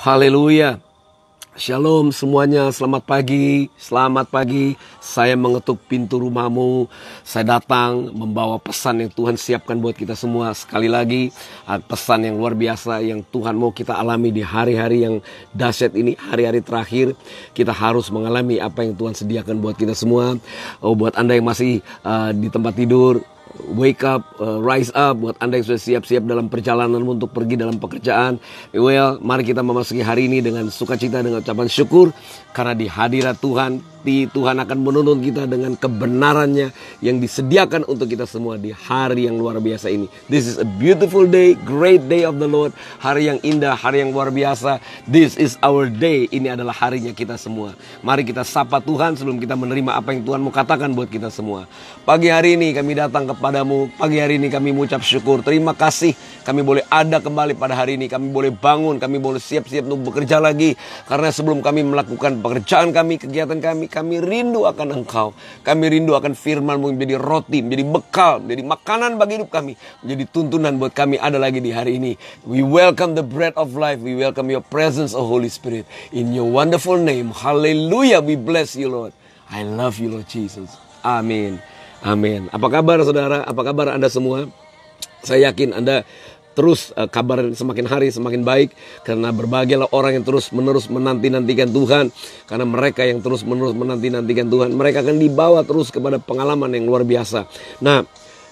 Haleluya. Shalom semuanya, selamat pagi, selamat pagi. Saya mengetuk pintu rumahmu. Saya datang membawa pesan yang Tuhan siapkan buat kita semua. Sekali lagi, ah, pesan yang luar biasa yang Tuhan mau kita alami di hari-hari yang dahsyat ini, hari-hari terakhir. Kita harus mengalami apa yang Tuhan sediakan buat kita semua. Oh, buat Anda yang masih uh, di tempat tidur, wake up, uh, rise up buat Anda yang sudah siap-siap dalam perjalanan untuk pergi dalam pekerjaan. Well, mari kita memasuki hari ini dengan sukacita dengan ucapan syukur karena di hadirat Tuhan pasti Tuhan akan menuntun kita dengan kebenarannya yang disediakan untuk kita semua di hari yang luar biasa ini. This is a beautiful day, great day of the Lord. Hari yang indah, hari yang luar biasa. This is our day. Ini adalah harinya kita semua. Mari kita sapa Tuhan sebelum kita menerima apa yang Tuhan mau katakan buat kita semua. Pagi hari ini kami datang kepadamu. Pagi hari ini kami mengucap syukur. Terima kasih kami boleh ada kembali pada hari ini. Kami boleh bangun, kami boleh siap-siap untuk bekerja lagi. Karena sebelum kami melakukan pekerjaan kami, kegiatan kami, kami rindu akan Engkau. Kami rindu akan firman menjadi roti, menjadi bekal, menjadi makanan bagi hidup kami. Menjadi tuntunan buat kami ada lagi di hari ini. We welcome the bread of life. We welcome your presence, O Holy Spirit. In your wonderful name. Hallelujah. We bless you, Lord. I love you, Lord Jesus. Amin. Amin. Apa kabar saudara? Apa kabar Anda semua? Saya yakin Anda terus uh, kabar semakin hari semakin baik karena berbahagialah orang yang terus menerus menanti nantikan Tuhan karena mereka yang terus menerus menanti nantikan Tuhan mereka akan dibawa terus kepada pengalaman yang luar biasa. Nah,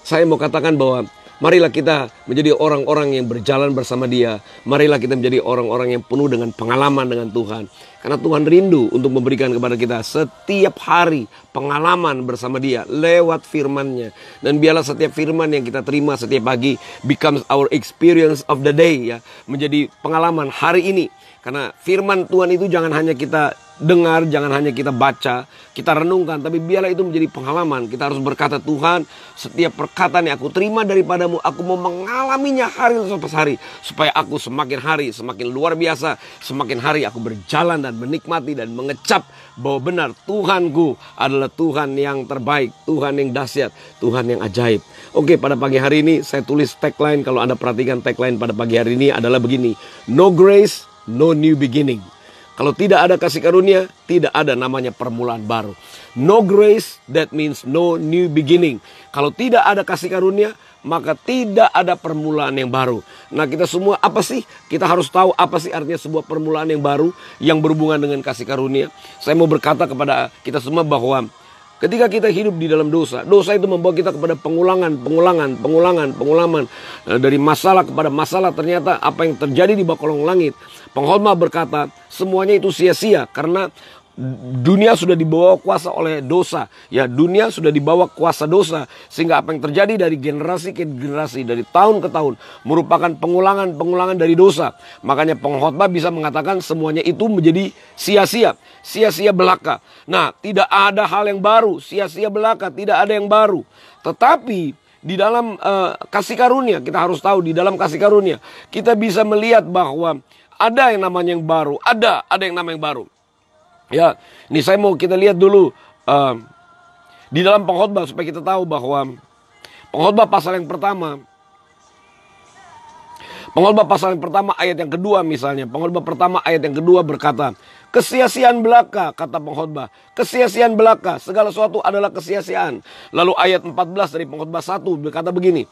saya mau katakan bahwa Marilah kita menjadi orang-orang yang berjalan bersama Dia. Marilah kita menjadi orang-orang yang penuh dengan pengalaman dengan Tuhan. Karena Tuhan rindu untuk memberikan kepada kita setiap hari pengalaman bersama dia lewat firmannya. Dan biarlah setiap firman yang kita terima setiap pagi becomes our experience of the day ya. Menjadi pengalaman hari ini. Karena firman Tuhan itu jangan hanya kita dengar, jangan hanya kita baca, kita renungkan, tapi biarlah itu menjadi pengalaman. Kita harus berkata, Tuhan, setiap perkataan yang aku terima daripadamu, aku mau mengalaminya hari lepas hari, supaya aku semakin hari, semakin luar biasa, semakin hari aku berjalan dan menikmati dan mengecap bahwa benar Tuhanku adalah Tuhan yang terbaik, Tuhan yang dahsyat, Tuhan yang ajaib. Oke, pada pagi hari ini saya tulis tagline kalau Anda perhatikan tagline pada pagi hari ini adalah begini, no grace, no new beginning. Kalau tidak ada kasih karunia, tidak ada namanya permulaan baru. No grace, that means no new beginning. Kalau tidak ada kasih karunia, maka tidak ada permulaan yang baru. Nah, kita semua apa sih? Kita harus tahu apa sih artinya sebuah permulaan yang baru yang berhubungan dengan kasih karunia. Saya mau berkata kepada kita semua bahwa Ketika kita hidup di dalam dosa, dosa itu membawa kita kepada pengulangan, pengulangan, pengulangan, pengulangan eh, dari masalah kepada masalah. Ternyata apa yang terjadi di bawah kolong langit, penghormat berkata, semuanya itu sia-sia karena dunia sudah dibawa kuasa oleh dosa ya dunia sudah dibawa kuasa dosa sehingga apa yang terjadi dari generasi ke generasi dari tahun ke tahun merupakan pengulangan-pengulangan dari dosa makanya pengkhotbah bisa mengatakan semuanya itu menjadi sia-sia sia-sia belaka nah tidak ada hal yang baru sia-sia belaka tidak ada yang baru tetapi di dalam uh, kasih karunia kita harus tahu di dalam kasih karunia kita bisa melihat bahwa ada yang namanya yang baru ada ada yang namanya yang baru Ya, ini saya mau kita lihat dulu uh, di dalam pengkhotbah supaya kita tahu bahwa pengkhotbah pasal yang pertama Pengkhotbah pasal yang pertama ayat yang kedua misalnya. Pengkhotbah pertama ayat yang kedua berkata, Kesia-siaan belaka, kata pengkhotbah. Kesia-siaan belaka, segala sesuatu adalah kesia-siaan. Lalu ayat 14 dari pengkhotbah 1 berkata begini,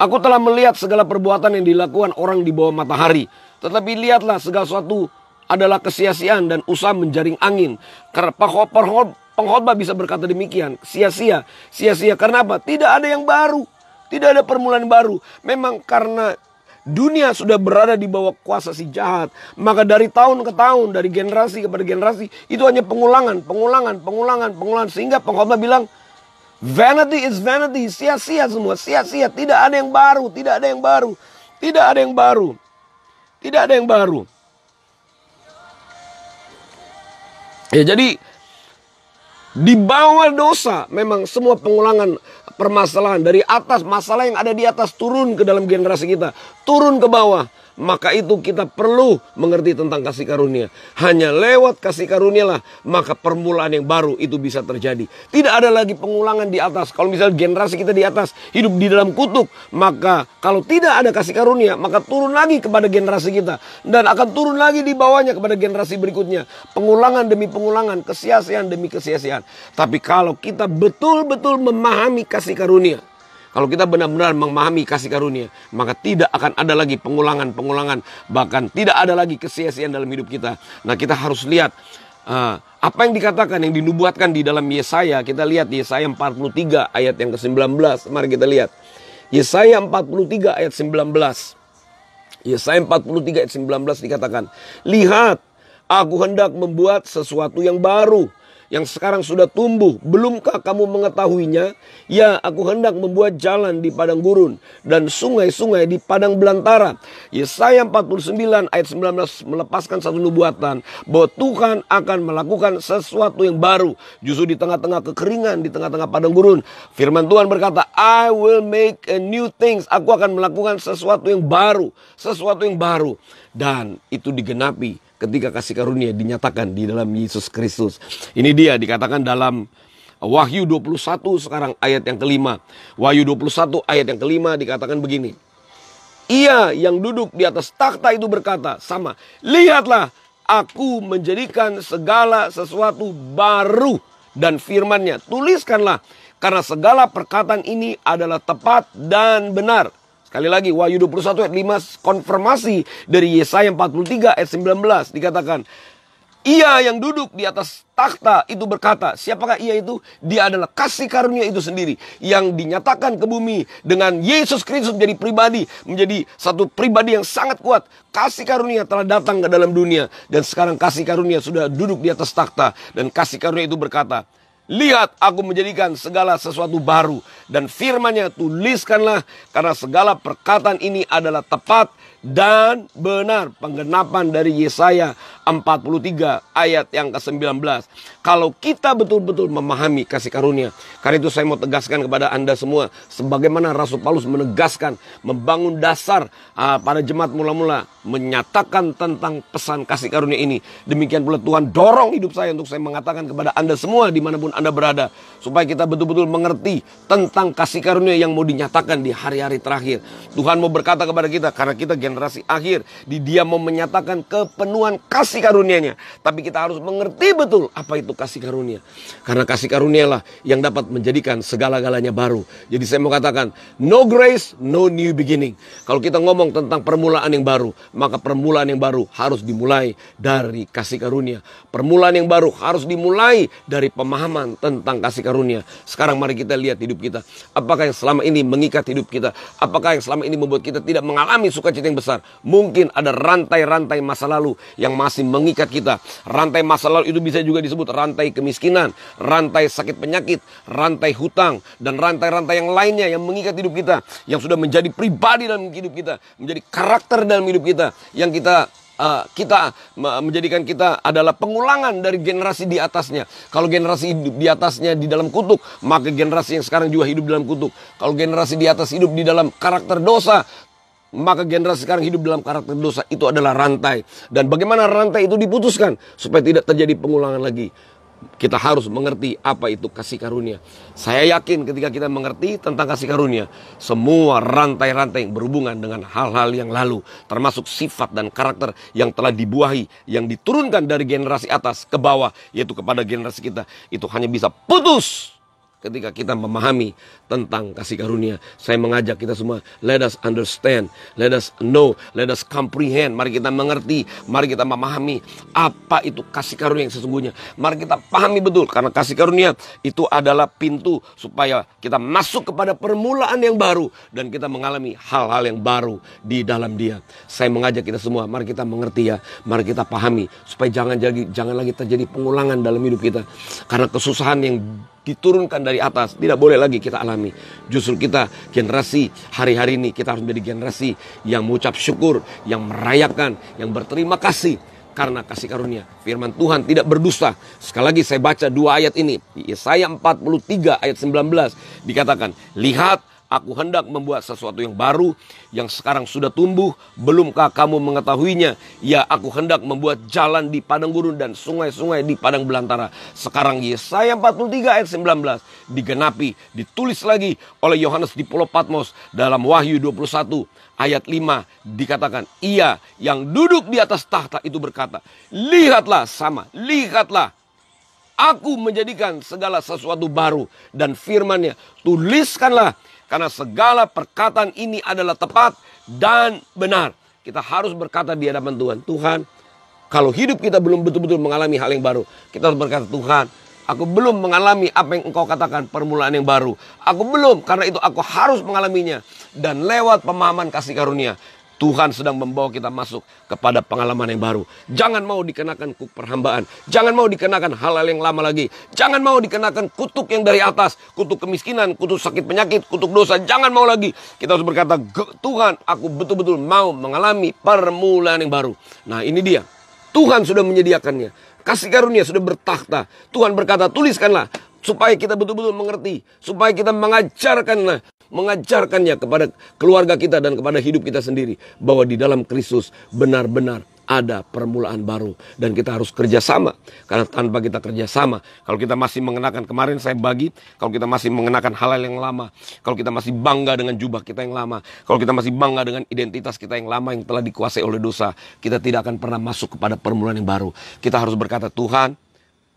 Aku telah melihat segala perbuatan yang dilakukan orang di bawah matahari. Tetapi lihatlah segala sesuatu adalah kesia-siaan dan usaha menjaring angin. Karena pengkhotbah bisa berkata demikian, sia-sia, sia-sia karena apa? Tidak ada yang baru, tidak ada permulaan baru. Memang karena dunia sudah berada di bawah kuasa si jahat, maka dari tahun ke tahun, dari generasi kepada generasi, itu hanya pengulangan, pengulangan, pengulangan, pengulangan sehingga pengkhotbah bilang Vanity is vanity, sia-sia semua, sia-sia, tidak ada yang baru, tidak ada yang baru, tidak ada yang baru, tidak ada yang baru. Ya jadi di bawah dosa memang semua pengulangan permasalahan dari atas masalah yang ada di atas turun ke dalam generasi kita, turun ke bawah maka itu kita perlu mengerti tentang kasih karunia. Hanya lewat kasih karunia lah maka permulaan yang baru itu bisa terjadi. Tidak ada lagi pengulangan di atas. Kalau misalnya generasi kita di atas hidup di dalam kutuk, maka kalau tidak ada kasih karunia, maka turun lagi kepada generasi kita dan akan turun lagi di bawahnya kepada generasi berikutnya. Pengulangan demi pengulangan, kesia demi kesia Tapi kalau kita betul-betul memahami kasih karunia, kalau kita benar-benar memahami kasih karunia, maka tidak akan ada lagi pengulangan-pengulangan, bahkan tidak ada lagi kesia-siaan dalam hidup kita. Nah, kita harus lihat uh, apa yang dikatakan yang dinubuatkan di dalam Yesaya. Kita lihat Yesaya 43 ayat yang ke-19. Mari kita lihat. Yesaya 43 ayat 19. Yesaya 43 ayat 19 dikatakan, "Lihat, aku hendak membuat sesuatu yang baru." yang sekarang sudah tumbuh, belumkah kamu mengetahuinya? Ya, aku hendak membuat jalan di padang gurun dan sungai-sungai di padang belantara. Yesaya 49 ayat 19 melepaskan satu nubuatan bahwa Tuhan akan melakukan sesuatu yang baru justru di tengah-tengah kekeringan, di tengah-tengah padang gurun. Firman Tuhan berkata, "I will make a new things." Aku akan melakukan sesuatu yang baru, sesuatu yang baru dan itu digenapi ketika kasih karunia dinyatakan di dalam Yesus Kristus. Ini dia dikatakan dalam Wahyu 21 sekarang ayat yang kelima. Wahyu 21 ayat yang kelima dikatakan begini. Ia yang duduk di atas takhta itu berkata sama. Lihatlah aku menjadikan segala sesuatu baru. Dan firmannya tuliskanlah. Karena segala perkataan ini adalah tepat dan benar. Sekali lagi Wahyu 21 ayat 5 konfirmasi dari Yesaya 43 ayat 19 dikatakan ia yang duduk di atas takhta itu berkata, siapakah ia itu? Dia adalah kasih karunia itu sendiri yang dinyatakan ke bumi dengan Yesus Kristus menjadi pribadi, menjadi satu pribadi yang sangat kuat. Kasih karunia telah datang ke dalam dunia dan sekarang kasih karunia sudah duduk di atas takhta dan kasih karunia itu berkata, Lihat aku menjadikan segala sesuatu baru dan firmannya tuliskanlah karena segala perkataan ini adalah tepat dan benar penggenapan dari Yesaya 43 ayat yang ke-19. Kalau kita betul-betul memahami kasih karunia, karena itu saya mau tegaskan kepada Anda semua sebagaimana Rasul Paulus menegaskan membangun dasar uh, pada jemaat mula-mula menyatakan tentang pesan kasih karunia ini. Demikian pula Tuhan dorong hidup saya untuk saya mengatakan kepada Anda semua dimanapun anda berada. Supaya kita betul-betul mengerti tentang kasih karunia yang mau dinyatakan di hari-hari terakhir. Tuhan mau berkata kepada kita, karena kita generasi akhir. Di dia mau menyatakan kepenuhan kasih karunianya. Tapi kita harus mengerti betul apa itu kasih karunia. Karena kasih karunia lah yang dapat menjadikan segala-galanya baru. Jadi saya mau katakan, no grace, no new beginning. Kalau kita ngomong tentang permulaan yang baru, maka permulaan yang baru harus dimulai dari kasih karunia. Permulaan yang baru harus dimulai dari pemahaman Tuhan tentang kasih karunia. Sekarang mari kita lihat hidup kita. Apakah yang selama ini mengikat hidup kita? Apakah yang selama ini membuat kita tidak mengalami sukacita yang besar? Mungkin ada rantai-rantai masa lalu yang masih mengikat kita. Rantai masa lalu itu bisa juga disebut rantai kemiskinan, rantai sakit penyakit, rantai hutang, dan rantai-rantai yang lainnya yang mengikat hidup kita. Yang sudah menjadi pribadi dalam hidup kita. Menjadi karakter dalam hidup kita. Yang kita uh, kita menjadikan kita adalah pengulangan dari generasi di atasnya. Kalau generasi hidup di atasnya di dalam kutuk, maka generasi yang sekarang juga hidup dalam kutuk. Kalau generasi di atas hidup di dalam karakter dosa, maka generasi sekarang hidup dalam karakter dosa itu adalah rantai. Dan bagaimana rantai itu diputuskan supaya tidak terjadi pengulangan lagi kita harus mengerti apa itu kasih karunia. Saya yakin ketika kita mengerti tentang kasih karunia, semua rantai-rantai yang berhubungan dengan hal-hal yang lalu, termasuk sifat dan karakter yang telah dibuahi, yang diturunkan dari generasi atas ke bawah, yaitu kepada generasi kita, itu hanya bisa putus ketika kita memahami tentang kasih karunia. Saya mengajak kita semua, let us understand, let us know, let us comprehend. Mari kita mengerti, mari kita memahami apa itu kasih karunia yang sesungguhnya. Mari kita pahami betul karena kasih karunia itu adalah pintu supaya kita masuk kepada permulaan yang baru dan kita mengalami hal-hal yang baru di dalam dia. Saya mengajak kita semua, mari kita mengerti ya, mari kita pahami supaya jangan jadi jangan lagi terjadi pengulangan dalam hidup kita karena kesusahan yang diturunkan dari atas. Tidak boleh lagi kita alami. Justru kita generasi hari-hari ini kita harus menjadi generasi yang mengucap syukur, yang merayakan, yang berterima kasih karena kasih karunia. Firman Tuhan tidak berdusta. Sekali lagi saya baca dua ayat ini. Yesaya 43 ayat 19 dikatakan, "Lihat Aku hendak membuat sesuatu yang baru yang sekarang sudah tumbuh. Belumkah kamu mengetahuinya? Ya, aku hendak membuat jalan di padang gurun dan sungai-sungai di padang belantara. Sekarang Yesaya 43 ayat 19 digenapi, ditulis lagi oleh Yohanes di Pulau Patmos dalam Wahyu 21 ayat 5 dikatakan, "Ia yang duduk di atas tahta itu berkata, lihatlah sama, lihatlah Aku menjadikan segala sesuatu baru dan firmannya tuliskanlah karena segala perkataan ini adalah tepat dan benar. Kita harus berkata di hadapan Tuhan, Tuhan, kalau hidup kita belum betul-betul mengalami hal yang baru, kita harus berkata, Tuhan, aku belum mengalami apa yang engkau katakan permulaan yang baru. Aku belum, karena itu aku harus mengalaminya. Dan lewat pemahaman kasih karunia, Tuhan sedang membawa kita masuk kepada pengalaman yang baru. Jangan mau dikenakan kuk perhambaan. Jangan mau dikenakan hal-hal yang lama lagi. Jangan mau dikenakan kutuk yang dari atas. Kutuk kemiskinan, kutuk sakit penyakit, kutuk dosa. Jangan mau lagi. Kita harus berkata, Tuhan aku betul-betul mau mengalami permulaan yang baru. Nah ini dia. Tuhan sudah menyediakannya. Kasih karunia sudah bertakhta. Tuhan berkata, tuliskanlah supaya kita betul-betul mengerti, supaya kita mengajarkanlah mengajarkannya kepada keluarga kita dan kepada hidup kita sendiri bahwa di dalam Kristus benar-benar ada permulaan baru dan kita harus kerjasama karena tanpa kita kerjasama kalau kita masih mengenakan kemarin saya bagi kalau kita masih mengenakan halal yang lama kalau kita masih bangga dengan jubah kita yang lama kalau kita masih bangga dengan identitas kita yang lama yang telah dikuasai oleh dosa kita tidak akan pernah masuk kepada permulaan yang baru kita harus berkata Tuhan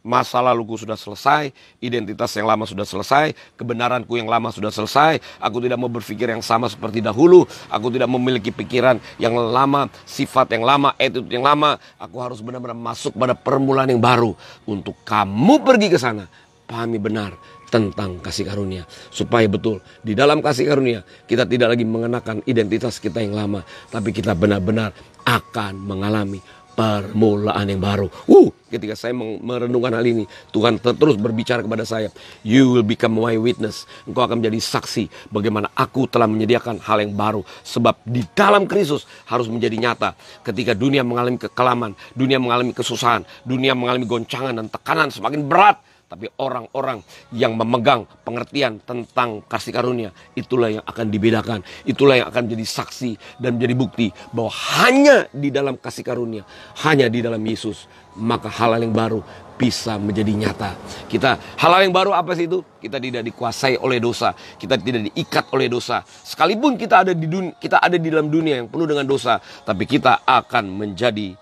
masa laluku sudah selesai, identitas yang lama sudah selesai, kebenaranku yang lama sudah selesai, aku tidak mau berpikir yang sama seperti dahulu, aku tidak memiliki pikiran yang lama, sifat yang lama, attitude yang lama, aku harus benar-benar masuk pada permulaan yang baru untuk kamu pergi ke sana, pahami benar tentang kasih karunia supaya betul di dalam kasih karunia kita tidak lagi mengenakan identitas kita yang lama tapi kita benar-benar akan mengalami permulaan yang baru. Uh, ketika saya merenungkan hal ini, Tuhan terus berbicara kepada saya, "You will become my witness." Engkau akan menjadi saksi bagaimana aku telah menyediakan hal yang baru sebab di dalam Kristus harus menjadi nyata. Ketika dunia mengalami kekelaman, dunia mengalami kesusahan, dunia mengalami goncangan dan tekanan semakin berat, tapi orang-orang yang memegang pengertian tentang kasih karunia itulah yang akan dibedakan itulah yang akan menjadi saksi dan menjadi bukti bahwa hanya di dalam kasih karunia hanya di dalam Yesus maka halal yang baru bisa menjadi nyata kita halal yang baru apa sih itu kita tidak dikuasai oleh dosa kita tidak diikat oleh dosa sekalipun kita ada di dunia, kita ada di dalam dunia yang penuh dengan dosa tapi kita akan menjadi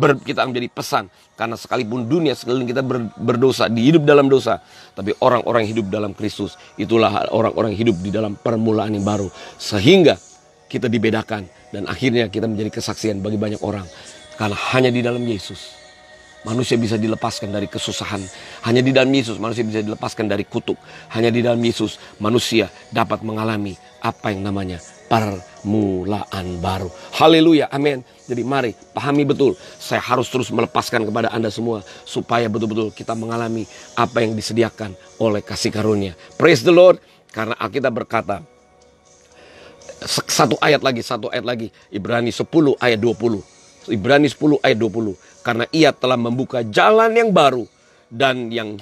ber, kita menjadi pesan karena sekalipun dunia sekeliling kita ber, berdosa, dihidup dalam dosa, tapi orang-orang hidup dalam Kristus itulah orang-orang hidup di dalam permulaan yang baru sehingga kita dibedakan dan akhirnya kita menjadi kesaksian bagi banyak orang karena hanya di dalam Yesus Manusia bisa dilepaskan dari kesusahan. Hanya di dalam Yesus manusia bisa dilepaskan dari kutuk. Hanya di dalam Yesus manusia dapat mengalami apa yang namanya permulaan baru. Haleluya, amin. Jadi mari pahami betul, saya harus terus melepaskan kepada Anda semua supaya betul-betul kita mengalami apa yang disediakan oleh kasih karunia. Praise the Lord, karena kita berkata, satu ayat lagi, satu ayat lagi, Ibrani 10 ayat 20. Ibrani 10 ayat 20, karena ia telah membuka jalan yang baru dan yang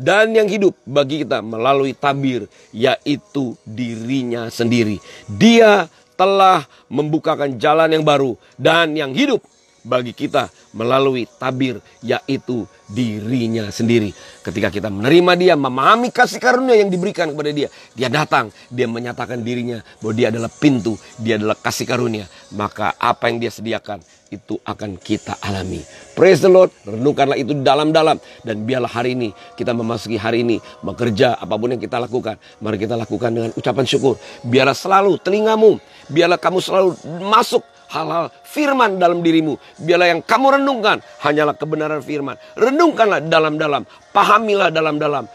dan yang hidup bagi kita melalui tabir yaitu dirinya sendiri. Dia telah membukakan jalan yang baru dan yang hidup bagi kita melalui tabir yaitu dirinya sendiri. Ketika kita menerima dia, memahami kasih karunia yang diberikan kepada dia, dia datang, dia menyatakan dirinya bahwa dia adalah pintu, dia adalah kasih karunia, maka apa yang dia sediakan itu akan kita alami. Praise the Lord, renungkanlah itu dalam-dalam dan biarlah hari ini kita memasuki hari ini bekerja apapun yang kita lakukan, mari kita lakukan dengan ucapan syukur. Biarlah selalu telingamu, biarlah kamu selalu masuk hal-hal firman dalam dirimu. Biarlah yang kamu renungkan hanyalah kebenaran firman. Renungkanlah dalam-dalam, pahamilah dalam-dalam.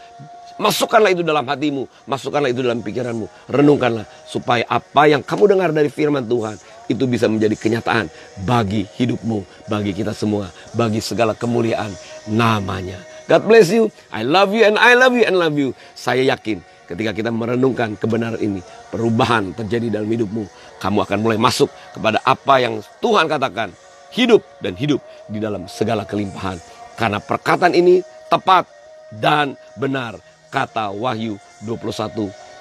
Masukkanlah itu dalam hatimu, masukkanlah itu dalam pikiranmu. Renungkanlah supaya apa yang kamu dengar dari firman Tuhan itu bisa menjadi kenyataan bagi hidupmu, bagi kita semua, bagi segala kemuliaan namanya. God bless you. I love you and I love you and love you. Saya yakin Ketika kita merenungkan kebenaran ini, perubahan terjadi dalam hidupmu. Kamu akan mulai masuk kepada apa yang Tuhan katakan. Hidup dan hidup di dalam segala kelimpahan. Karena perkataan ini tepat dan benar. Kata Wahyu 21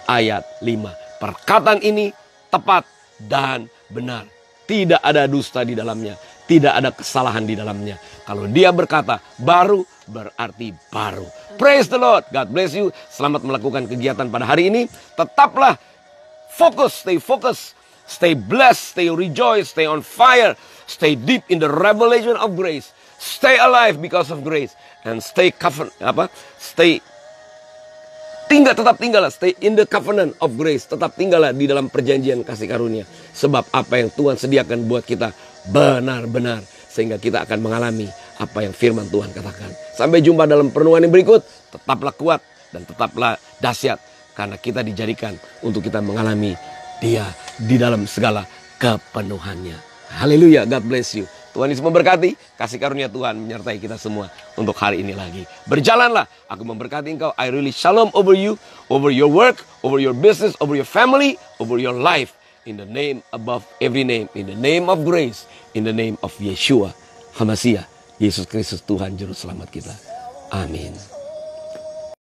ayat 5. Perkataan ini tepat dan benar. Tidak ada dusta di dalamnya. Tidak ada kesalahan di dalamnya. Kalau dia berkata baru, berarti baru Praise the Lord. God bless you. Selamat melakukan kegiatan pada hari ini. Tetaplah fokus, stay focus, stay blessed, stay rejoice, stay on fire, stay deep in the revelation of grace. Stay alive because of grace and stay covenant apa? Stay tinggal tetap tinggallah stay in the covenant of grace tetap tinggallah di dalam perjanjian kasih karunia sebab apa yang Tuhan sediakan buat kita benar-benar sehingga kita akan mengalami apa yang firman Tuhan katakan. Sampai jumpa dalam perenungan yang berikut. Tetaplah kuat dan tetaplah dahsyat karena kita dijadikan untuk kita mengalami dia di dalam segala kepenuhannya. Haleluya, God bless you. Tuhan Yesus memberkati, kasih karunia Tuhan menyertai kita semua untuk hari ini lagi. Berjalanlah, aku memberkati engkau. I really shalom over you, over your work, over your business, over your family, over your life. In the name above every name, in the name of grace, in the name of Yeshua, Hamasiah. Yesus Kristus Tuhan Juru Selamat kita. Amin.